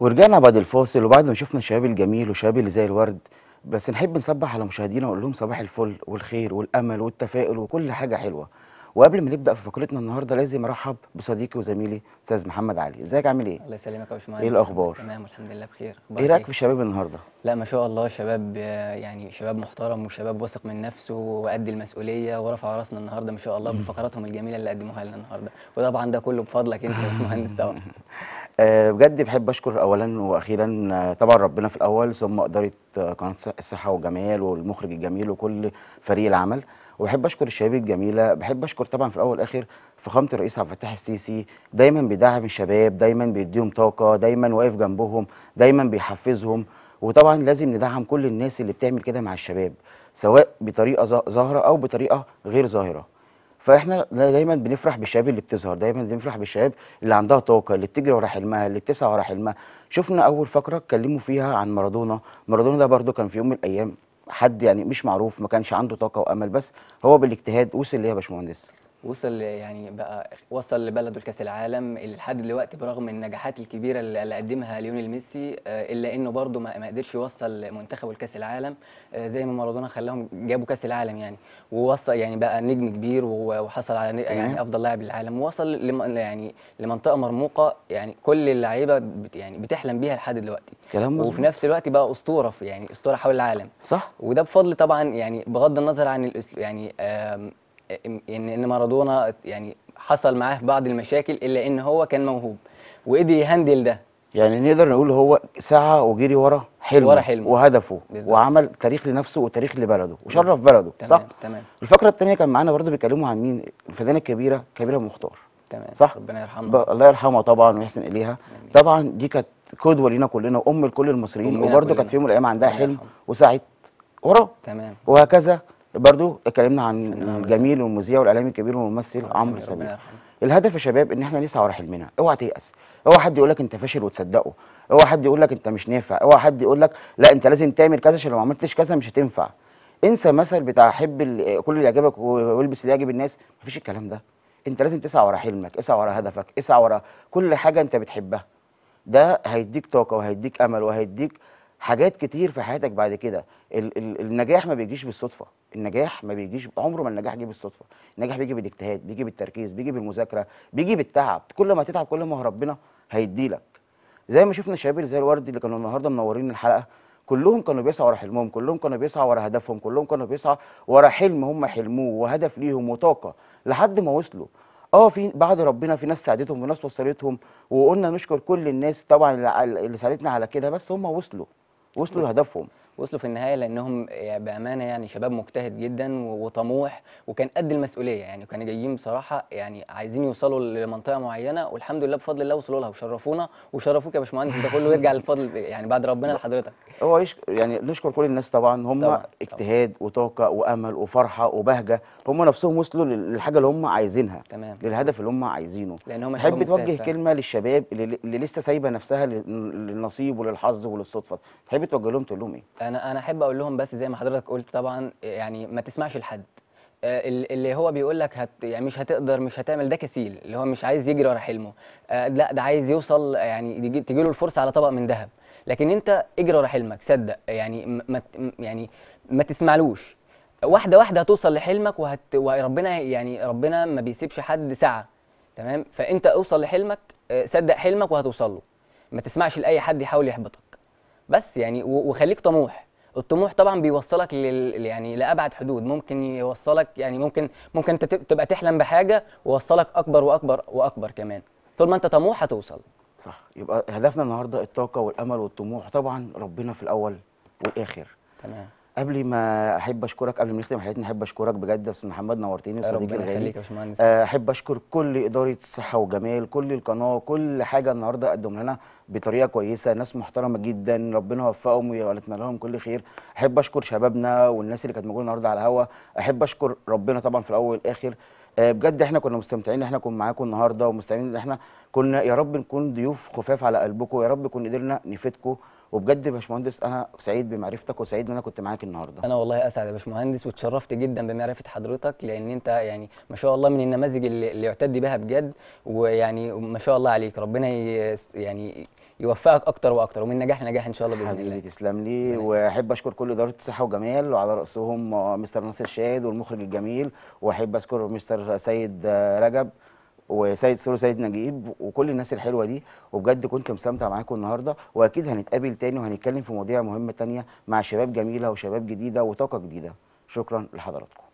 ورجعنا بعد الفاصل وبعد ما شفنا الشباب الجميل وشباب اللي زي الورد بس نحب نصبح على مشاهدينا ونقول لهم صباح الفل والخير والامل والتفاؤل وكل حاجه حلوه وقبل ما نبدا في فقرتنا النهارده لازم ارحب بصديقي وزميلي استاذ محمد علي ازيك عامل ايه الله يسلمك يا باشمهندس ايه الاخبار تمام الحمد لله بخير ايه رايك إيه؟ في الشباب النهارده لا ما شاء الله شباب يعني شباب محترم وشباب واثق من نفسه وقد المسؤوليه ورفع راسنا النهارده ما شاء الله بفقراتهم الجميله اللي قدموها لنا النهارده وطبعا ده كله بفضلك انت يا باشمهندس طبعا آه، بجد بحب اشكر اولا واخيرا آه، طبعا ربنا في الاول ثم اداره آه، قناه الصحه والجمال والمخرج الجميل وكل فريق العمل وبحب اشكر الشباب الجميله بحب اشكر طبعا في الاول والاخر فخامه الرئيس عبد الفتاح السيسي دايما بيدعم الشباب دايما بيديهم طاقه دايما واقف جنبهم دايما بيحفزهم وطبعا لازم ندعم كل الناس اللي بتعمل كده مع الشباب سواء بطريقه ظاهره او بطريقه غير ظاهره فاحنا دايما بنفرح بالشباب اللي بتظهر دايما بنفرح بالشباب اللي عندها طاقه اللي بتجري ورا حلمها اللي بتسعى ورا حلمها شفنا اول فقره اتكلموا فيها عن مارادونا مارادونا ده برده كان في يوم من الايام حد يعني مش معروف ما كانش عنده طاقه وامل بس هو بالاجتهاد وصل ليه يا باشمهندس وصل يعني بقى وصل لبلده لكاس العالم لحد دلوقتي برغم النجاحات الكبيره اللي قدمها ليونيل ميسي آه، الا انه برده ما قدرش يوصل منتخبه لكاس العالم آه، زي ما مارادونا خلاهم جابوا كاس العالم يعني ووصل يعني بقى نجم كبير وحصل على يعني افضل لاعب للعالم ووصل يعني لمنطقه مرموقه يعني كل اللعيبه يعني بتحلم بيها لحد دلوقتي كلام مزبوط. وفي نفس الوقت بقى اسطوره في يعني اسطوره حول العالم صح وده بفضل طبعا يعني بغض النظر عن يعني ان ان مارادونا يعني حصل معاه في بعض المشاكل الا ان هو كان موهوب وقدر يهندل ده يعني نقدر نقول هو سعى وجري ورا حلمه ورا حلمه وهدفه بالزبط. وعمل تاريخ لنفسه وتاريخ لبلده وشرف بلده تمام صح؟ تمام الفقره الثانيه كان معانا برضه بيتكلموا عن مين؟ الفدانه الكبيره كبيره مختار تمام صح؟ ربنا يرحمها الله يرحمها طبعا ويحسن اليها أمين. طبعا دي كانت قدوه لينا كلنا وام لكل المصريين وبرضه كانت في يوم من الايام عندها حلم وسعت وراه تمام وهكذا برضو اتكلمنا عن الجميل والمذيع والاعلامي الكبير والممثل عمرو سمير الهدف يا شباب ان احنا نسعى ورا حلمنا اوعى تيأس اوعى حد يقول لك انت فاشل وتصدقه اوعى حد يقول لك انت مش نافع اوعى حد يقول لك لا انت لازم تعمل كذا عشان لو ما عملتش كذا مش هتنفع انسى مثل بتاع حب كل اللي يعجبك والبس اللي يعجب الناس مفيش الكلام ده انت لازم تسعى ورا حلمك اسعى ورا هدفك اسعى ورا كل حاجه انت بتحبها ده هيديك طاقه وهيديك امل وهيديك حاجات كتير في حياتك بعد كده ال ال النجاح ما بيجيش بالصدفه النجاح ما بيجيش عمره ما النجاح جه بالصدفه النجاح بيجي بالاجتهاد بيجي بالتركيز بيجي بالمذاكره بيجي بالتعب كل ما تتعب كل ما ربنا هيديلك زي ما شفنا الشباب زي الوردي اللي كانوا النهارده منورين الحلقه كلهم كانوا بيسعوا ورا حلمهم كلهم كانوا بيسعوا ورا هدفهم كلهم كانوا بيسعوا ورا حلم هم حلموه وهدف ليهم وطاقه لحد ما وصلوا اه في بعد ربنا في ناس ساعدتهم وناس وصلتهم وقلنا نشكر كل الناس طبعا اللي ساعدتنا على كده بس هم وصلوا وصلوا لهدفهم وصلوا في النهايه لانهم آه، بامانه يعني شباب مجتهد جدا وطموح وكان قد المسؤوليه يعني وكانوا جايين بصراحه يعني عايزين يوصلوا لمنطقه معينه والحمد لله بفضل الله وصلوا لها وشرفونا وشرفوك يا باشمهندس ده كله يرجع للفضل يعني بعد ربنا لحضرتك هو يشكر يعني نشكر كل الناس طبعا هم طبعًا. اجتهاد وطاقه وامل وفرحه وبهجه هم نفسهم وصلوا للحاجه اللي هم عايزينها تمام. للهدف اللي هم عايزينه لان هم تحب توجه كلمه للشباب اللي, اللي لسه سايبه نفسها للنصيب وللحظ وللصدفه تحب توجه لهم تقول لهم ايه انا انا احب اقول لهم بس زي ما حضرتك قلت طبعا يعني ما تسمعش لحد آه، اللي هو بيقول لك هت يعني مش هتقدر مش هتعمل ده كسيل اللي هو مش عايز يجري ورا حلمه آه، لا ده عايز يوصل يعني تجي له الفرصه على طبق من ذهب لكن انت اجري ورا حلمك صدق يعني ما يعني ما تسمعلوش واحده واحده هتوصل لحلمك وهت وربنا يعني ربنا ما بيسيبش حد ساعه تمام فانت اوصل لحلمك آه، صدق حلمك وهتوصل له ما تسمعش لاي حد يحاول يحبطك بس يعني وخليك طموح الطموح طبعا بيوصلك لل يعني لابعد حدود ممكن يوصلك يعني ممكن ممكن انت تبقى تحلم بحاجه ووصلك اكبر واكبر واكبر كمان طول ما انت طموح هتوصل صح يبقى هدفنا النهارده الطاقه والامل والطموح طبعا ربنا في الاول والاخر تمام قبل ما احب اشكرك قبل ما نختم حلقتنا احب اشكرك بجد يا استاذ محمد نورتني وصديقي الغالي يخليك يا باشمهندس آه، احب اشكر كل اداره صحه وجمال كل القناه كل حاجه النهارده قدم لنا بطريقه كويسه ناس محترمه جدا ربنا يوفقهم ويولتنا لهم كل خير احب اشكر شبابنا والناس اللي كانت موجوده النهارده على الهوا احب اشكر ربنا طبعا في الاول والاخر آه، بجد احنا كنا مستمتعين ان احنا كنا معاكم النهارده ومستمتعين ان احنا كنا يا رب نكون ضيوف خفاف على قلبكم يا رب نكون قدرنا نفيدكم وبجد يا باشمهندس انا سعيد بمعرفتك وسعيد ان انا كنت معاك النهارده انا والله اسعد يا باشمهندس واتشرفت جدا بمعرفه حضرتك لان انت يعني ما شاء الله من النماذج اللي يعتد بها بجد ويعني ما شاء الله عليك ربنا يعني يوفقك اكتر واكتر ومن نجاح لنجاح ان شاء الله باذن الله تسلم لي واحب اشكر كل اداره الصحه وجمال وعلى راسهم مستر ناصر الشاهد والمخرج الجميل واحب اشكر مستر سيد رجب وسيد سوري سيد نجيب وكل الناس الحلوه دي وبجد كنت مستمتع معاكم النهارده واكيد هنتقابل تاني وهنتكلم في مواضيع مهمه تانيه مع شباب جميله وشباب جديده وطاقه جديده شكرا لحضراتكم